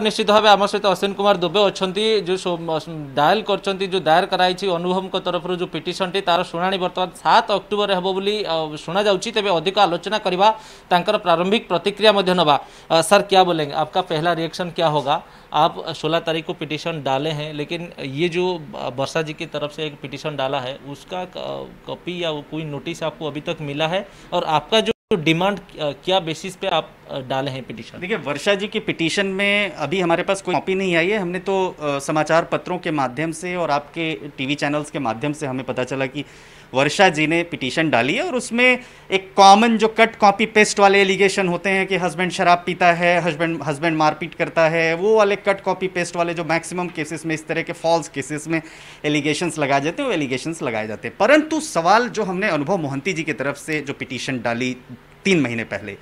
निश्चित भाव आम सहित अश्विन कुमार दुबे अच्छा जो डायल कर दायर कराई अनुभव तरफ जो पिटन टी तार शुणा बर्तमान सात अक्टोबर हेबी शुणा तेज अधिक आलोचना करने प्रारंभिक प्रतिक्रिया नवा सर क्या बोलेंगे आपका पहला रिएक्शन क्या होगा आप सोलह तारीख को पिटिशन डाले हैं लेकिन ये जो वर्षा जी की तरफ से एक पिटिशन डाला है उसका कॉपी या कोई नोटिस आपको अभी तक मिला है और आपका जो डिमांड क्या बेसिस पे आप डाले हैं पिटीशन देखिए वर्षा जी की पिटीशन में अभी हमारे पास कोई कॉपी नहीं आई है हमने तो समाचार पत्रों के माध्यम से और आपके टीवी चैनल्स के माध्यम से हमें पता चला कि वर्षा जी ने पिटीशन डाली है और उसमें एक कॉमन जो कट कॉपी पेस्ट वाले एलिगेशन होते हैं कि हस्बैंड शराब पीता है हस्बैंड हस्बैंड मारपीट करता है वो वाले कट कॉपी पेस्ट वाले जो मैक्सिमम केसेस में इस तरह के फॉल्स केसेस में एलिगेशंस लगाए जाते हैं वो एलिगेशंस लगाए जाते हैं परंतु सवाल जो हमने अनुभव मोहंती जी की तरफ से जो पिटीशन डाली तीन महीने पहले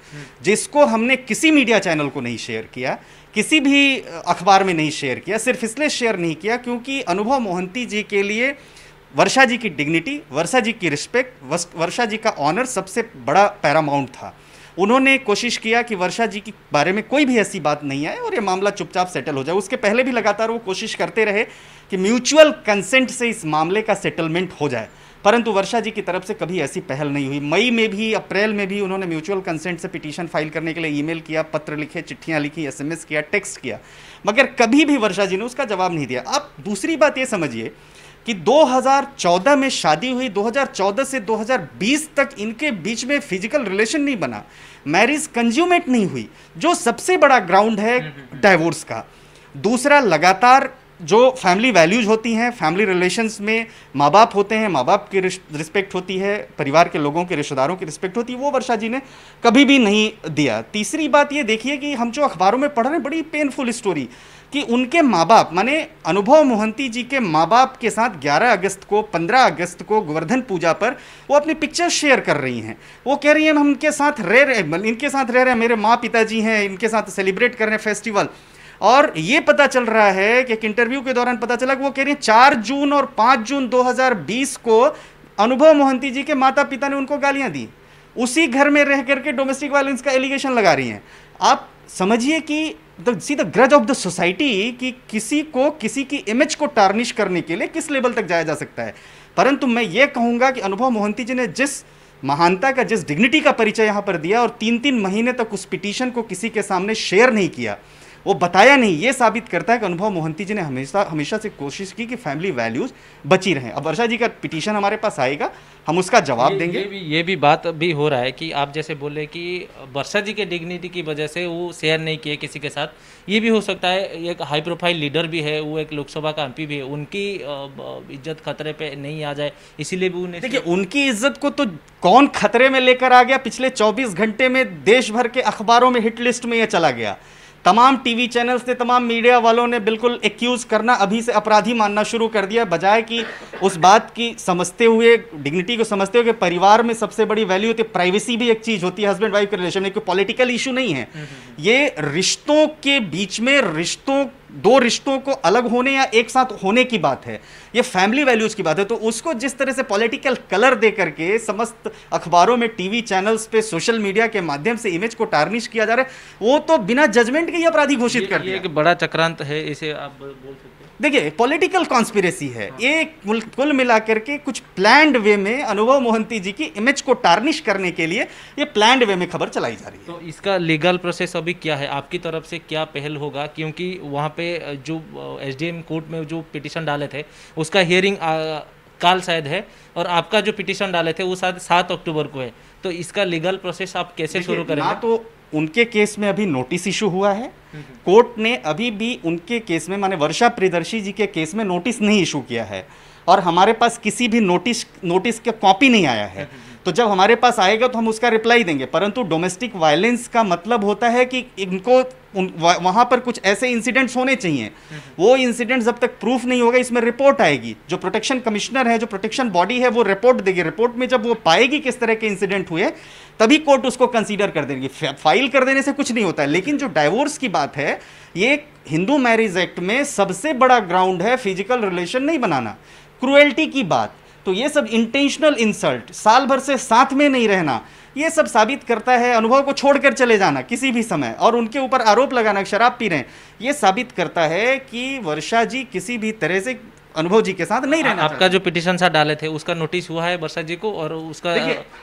जिसको हमने किसी मीडिया चैनल को नहीं शेयर किया किसी भी अखबार में नहीं शेयर किया सिर्फ इसलिए शेयर नहीं किया क्योंकि अनुभव मोहंती जी के लिए वर्षा जी की डिग्निटी वर्षा जी की रिस्पेक्ट वर्षा जी का ऑनर सबसे बड़ा पैरामाउंट था उन्होंने कोशिश किया कि वर्षा जी के बारे में कोई भी ऐसी बात नहीं आए और ये मामला चुपचाप सेटल हो जाए उसके पहले भी लगातार वो कोशिश करते रहे कि म्यूचुअल कंसेंट से इस मामले का सेटलमेंट हो जाए परंतु वर्षा जी की तरफ से कभी ऐसी पहल नहीं हुई मई में भी अप्रैल में भी उन्होंने म्यूचुअल कंसेंट से पिटीशन फाइल करने के लिए ईमेल किया पत्र लिखे चिट्ठियां लिखी एसएमएस किया टेक्स्ट किया मगर कभी भी वर्षा जी ने उसका जवाब नहीं दिया आप दूसरी बात ये समझिए कि 2014 में शादी हुई 2014 से 2020 तक इनके बीच में फिजिकल रिलेशन नहीं बना मैरिज कंज्यूमेट नहीं हुई जो सबसे बड़ा ग्राउंड है हम्म, हम्म, हम्म। डाइवोर्स का दूसरा लगातार जो फैमिली वैल्यूज़ होती हैं फैमिली रिलेशंस में माँ बाप होते हैं माँ बाप की रिस्पेक्ट होती है परिवार के लोगों के रिश्तेदारों की रिस्पेक्ट होती है वो वर्षा जी ने कभी भी नहीं दिया तीसरी बात ये देखिए कि हम जो अखबारों में पढ़ रहे हैं बड़ी पेनफुल स्टोरी कि उनके माँ बाप माने अनुभव मोहंती जी के माँ बाप के साथ 11 अगस्त को 15 अगस्त को गोवर्धन पूजा पर वो अपनी पिक्चर शेयर कर रही हैं वो कह रही हैं हम इनके साथ रह रहे मतलब इनके साथ रह रहे हैं मेरे माँ पिताजी हैं इनके साथ सेलिब्रेट कर रहे हैं फेस्टिवल और ये पता चल रहा है कि एक इंटरव्यू के दौरान पता चला कि वो कह रही हैं चार जून और पाँच जून 2020 को अनुभव मोहंती जी के माता पिता ने उनको गालियां दी उसी घर में रह करके डोमेस्टिक वायलेंस का एलिगेशन लगा रही हैं आप समझिए कि the sea the grudge of the society कि किसी को किसी की इमेज को टार्निश करने के लिए किस लेवल तक जाया जा सकता है परंतु मैं ये कहूँगा कि अनुभव मोहंती जी ने जिस महानता का जिस डिग्निटी का परिचय यहाँ पर दिया और तीन तीन महीने तक उस पिटीशन को किसी के सामने शेयर नहीं किया वो बताया नहीं ये साबित करता है कि अनुभव मोहंती जी ने हमेशा हमेशा से कोशिश की कि फैमिली वैल्यूज़ बची रहें अब वर्षा जी का पिटीशन हमारे पास आएगा हम उसका जवाब देंगे ये भी ये भी बात भी हो रहा है कि आप जैसे बोले कि वर्षा जी के डिग्निटी की वजह से वो शेयर नहीं किए किसी के साथ ये भी हो सकता है एक हाई प्रोफाइल लीडर भी है वो एक लोकसभा का एम भी है उनकी इज्जत खतरे पे नहीं आ जाए इसीलिए भी उन्हें देखिए उनकी इज्जत को तो कौन खतरे में लेकर आ गया पिछले चौबीस घंटे में देश भर के अखबारों में हिट लिस्ट में यह चला गया तमाम टीवी चैनल्स ने तमाम मीडिया वालों ने बिल्कुल एक्यूज करना अभी से अपराधी मानना शुरू कर दिया बजाय कि उस बात की समझते हुए डिग्निटी को समझते हुए कि परिवार में सबसे बड़ी वैल्यू होती है प्राइवेसी भी एक चीज़ होती है हस्बैंड वाइफ के रिलेशन में कोई पॉलिटिकल इशू नहीं है हम्म, हम्म, हम्म। ये रिश्तों के बीच में रिश्तों दो रिश्तों को अलग होने या एक साथ होने की बात है ये फैमिली वैल्यूज़ की बात है तो उसको जिस तरह से पॉलिटिकल कलर दे करके समस्त अखबारों में टीवी चैनल्स पे सोशल मीडिया के माध्यम से इमेज को टार्निश किया जा रहा है वो तो बिना जजमेंट के ही अपराधी घोषित कर दिया एक बड़ा चक्रांत है इसे आप बोल सकते देखिए पॉलिटिकल कॉन्स्पिरेसी है ये कुल मिलाकर के कुछ प्लैंड वे में अनुभव मोहंती जी की इमेज को टार्निश करने के लिए ये प्लैंड वे में खबर चलाई जा रही है तो इसका लीगल प्रोसेस अभी क्या है आपकी तरफ से क्या पहल होगा क्योंकि वहाँ पे जो एस कोर्ट में जो पिटिशन डाले थे उसका हियरिंग काल शायद है और आपका जो पिटिशन डाले थे वो शायद सात अक्टूबर को है तो इसका लीगल प्रोसेस आप कैसे शुरू करेंगे तो उनके केस में अभी नोटिस इशू हुआ है कोर्ट ने अभी भी उनके केस में माने वर्षा प्रियदर्शी जी के केस में नोटिस नहीं इशू किया है और हमारे पास किसी भी नोटिस नोटिस का कॉपी नहीं आया है तो जब हमारे पास आएगा तो हम उसका रिप्लाई देंगे परंतु डोमेस्टिक वायलेंस का मतलब होता है कि इनको वहाँ पर कुछ ऐसे इंसिडेंट्स होने चाहिए हम्म। वो इंसिडेंट जब तक प्रूफ नहीं होगा इसमें रिपोर्ट आएगी जो प्रोटेक्शन कमिश्नर है जो प्रोटेक्शन बॉडी है वो रिपोर्ट देगी रिपोर्ट में जब वो पाएगी किस तरह के इंसिडेंट हुए तभी कोर्ट उसको कंसीडर कर देगी फाइल कर देने से कुछ नहीं होता है लेकिन जो डाइवोर्स की बात है ये हिंदू मैरिज एक्ट में सबसे बड़ा ग्राउंड है फिजिकल रिलेशन नहीं बनाना क्रुएल्टी की बात तो ये सब इंटेंशनल इंसल्ट साल भर से साथ में नहीं रहना ये सब साबित करता है अनुभव को छोड़कर चले जाना किसी भी समय और उनके ऊपर आरोप लगाना शराब पी रहे हैं ये साबित करता है कि वर्षा जी किसी भी तरह से अनुभव जी के साथ नहीं रहना आपका जो पिटिशन सा डाले थे उसका नोटिस हुआ है वर्षा जी को और उसका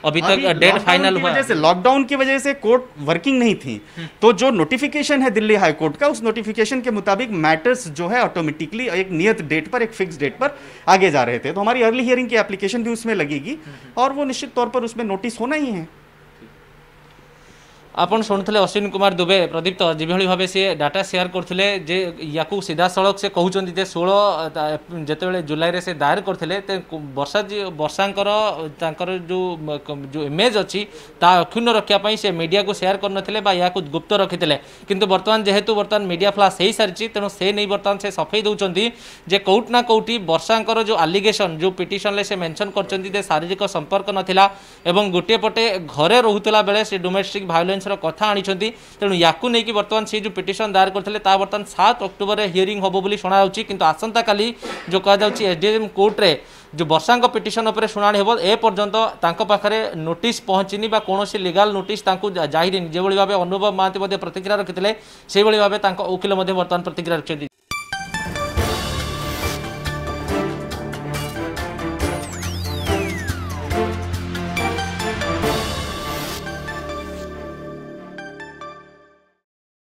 अभी तक डेट फाइनल हुआ जैसे लॉकडाउन की वजह से कोर्ट वर्किंग नहीं थी हम्म। तो जो नोटिफिकेशन है दिल्ली हाई कोर्ट का उस नोटिफिकेशन के मुताबिक मैटर्स जो है ऑटोमेटिकली एक नियत डेट पर एक फिक्स डेट पर आगे जा रहे थे तो हमारी अर्ली हियरिंग की एप्लीकेशन भी उसमें लगेगी हम्म। और वो निश्चित तौर पर उसमें नोटिस होना ही है ଆପଣ ଶୁଣୁଥିଲେ ଅଶ୍ୱିନ କୁମାର ଦୁବେ ପ୍ରଦୀପ୍ତ ଯେଭଳି ଭାବେ ସିଏ ଡାଟା ସେୟାର କରୁଥିଲେ ଯେ ୟାକୁ ସିଧାସଳଖ ସେ କହୁଛନ୍ତି ଯେ ଷୋହଳ ଯେତେବେଳେ ଜୁଲାଇରେ ସେ ଦାୟର କରିଥିଲେ ବର୍ଷା ବର୍ଷାଙ୍କର ତାଙ୍କର ଯେଉଁ ଯେଉଁ ଇମେଜ୍ ଅଛି ତା ଅକ୍ଷୁଣ୍ଣ ରଖିବା ପାଇଁ ସେ ମିଡ଼ିଆକୁ ସେୟାର କରିନଥିଲେ ବା ୟାକୁ ଗୁପ୍ତ ରଖିଥିଲେ କିନ୍ତୁ ବର୍ତ୍ତମାନ ଯେହେତୁ ବର୍ତ୍ତମାନ ମିଡ଼ିଆ ଫ୍ଲାସ୍ ହୋଇସାରିଛି ତେଣୁ ସେ ନେଇ ବର୍ତ୍ତମାନ ସେ ସଫେଇ ଦେଉଛନ୍ତି ଯେ କେଉଁଠି ନା କେଉଁଠି ବର୍ଷାଙ୍କର ଯେଉଁ ଆଲିଗେସନ୍ ଯେଉଁ ପିଟିସନ୍ରେ ସେ ମେନ୍ସନ୍ କରିଛନ୍ତି ଯେ ଶାରୀରିକ ସମ୍ପର୍କ ନଥିଲା ଏବଂ ଗୋଟିଏ ପଟେ ଘରେ ରହୁଥିଲା ବେଳେ ସେ ଡୋମେଷ୍ଟିକ୍ ଭାୟୋଲେନ୍ସ ଜିନିଷର କଥା ଆଣିଛନ୍ତି ତେଣୁ ୟାକୁ ନେଇକି ବର୍ତ୍ତମାନ ସେ ଯେଉଁ ପିଟିସନ୍ ଦାୟର କରିଥିଲେ ତା ବର୍ତ୍ତମାନ ସାତ ଅକ୍ଟୋବରରେ ହିୟରିଂ ହେବ ବୋଲି ଶୁଣାଯାଉଛି କିନ୍ତୁ ଆସନ୍ତାକାଲି ଯେଉଁ କୁହାଯାଉଛି ଏସ୍ ଡି ଏମ୍ କୋର୍ଟରେ ଯେଉଁ ବର୍ଷାଙ୍କ ପିଟିସନ୍ ଉପରେ ଶୁଣାଣି ହେବ ଏପର୍ଯ୍ୟନ୍ତ ତାଙ୍କ ପାଖରେ ନୋଟିସ୍ ପହଞ୍ଚିନି ବା କୌଣସି ଲିଗାଲ୍ ନୋଟିସ୍ ତାଙ୍କୁ ଯାଇନି ଯେଭଳି ଭାବେ ଅନୁଭବ ମହାନ୍ତି ମଧ୍ୟ ପ୍ରତିକ୍ରିୟା ରଖିଥିଲେ ସେହିଭଳି ଭାବେ ତାଙ୍କ ଓକିଲ ମଧ୍ୟ ବର୍ତ୍ତମାନ ପ୍ରତିକ୍ରିୟା ରଖିଛନ୍ତି